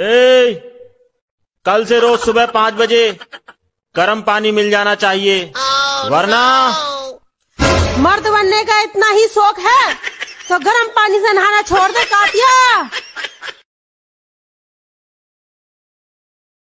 ए कल से रोज सुबह पाँच बजे गर्म पानी मिल जाना चाहिए oh, वरना मर्द बनने का इतना ही शौक है तो गर्म पानी से नहाना छोड़ दे कातिया